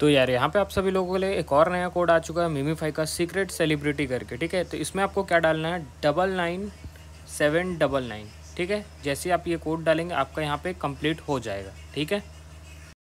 तो यार यहाँ पे आप सभी लोगों के लिए एक और नया कोड आ चुका है मिमीफाई का सीक्रेट सेलिब्रिटी करके ठीक है तो इसमें आपको क्या डालना है double nine seven double nine ठीक है जैसे आप ये कोड डालेंगे आपका यहाँ पे कंप्लीट हो जाएगा ठीक है